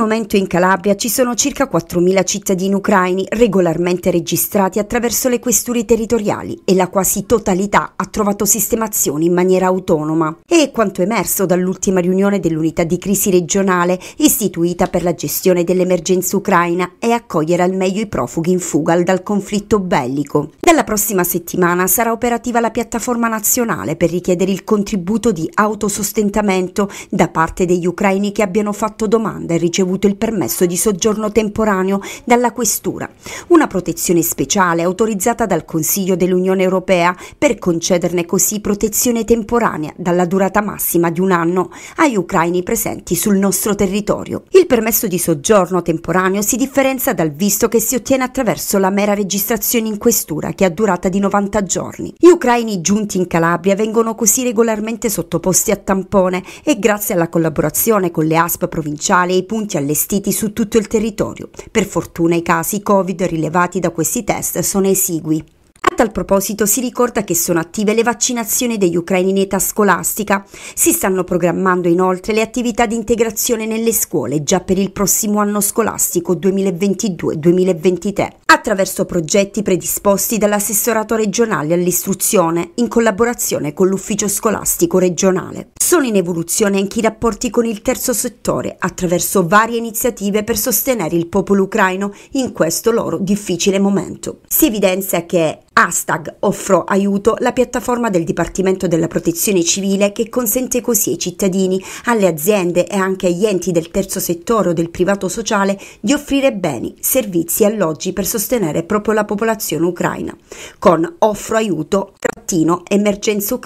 momento in Calabria ci sono circa 4.000 cittadini ucraini regolarmente registrati attraverso le questure territoriali e la quasi totalità ha trovato sistemazione in maniera autonoma. E quanto emerso dall'ultima riunione dell'unità di crisi regionale istituita per la gestione dell'emergenza ucraina e accogliere al meglio i profughi in fuga dal conflitto bellico. Dalla prossima settimana sarà operativa la piattaforma nazionale per richiedere il contributo di autosostentamento da parte degli ucraini che abbiano fatto domanda e ricevuto ricevuto il permesso di soggiorno temporaneo dalla Questura, una protezione speciale autorizzata dal Consiglio dell'Unione Europea per concederne così protezione temporanea dalla durata massima di un anno agli ucraini presenti sul nostro territorio. Il permesso di soggiorno temporaneo si differenzia dal visto che si ottiene attraverso la mera registrazione in Questura che ha durata di 90 giorni. Gli ucraini giunti in Calabria vengono così regolarmente sottoposti a tampone e grazie alla collaborazione con le ASP provinciali e i punti campi allestiti su tutto il territorio. Per fortuna i casi Covid rilevati da questi test sono esigui tal proposito si ricorda che sono attive le vaccinazioni degli ucraini in età scolastica. Si stanno programmando inoltre le attività di integrazione nelle scuole già per il prossimo anno scolastico 2022-2023, attraverso progetti predisposti dall'assessorato regionale all'istruzione in collaborazione con l'ufficio scolastico regionale. Sono in evoluzione anche i rapporti con il terzo settore attraverso varie iniziative per sostenere il popolo ucraino in questo loro difficile momento. Si evidenzia che Hashtag Offro Aiuto, la piattaforma del Dipartimento della Protezione Civile che consente così ai cittadini, alle aziende e anche agli enti del terzo settore o del privato sociale di offrire beni, servizi e alloggi per sostenere proprio la popolazione ucraina. Con Offro Aiuto trattino emergenza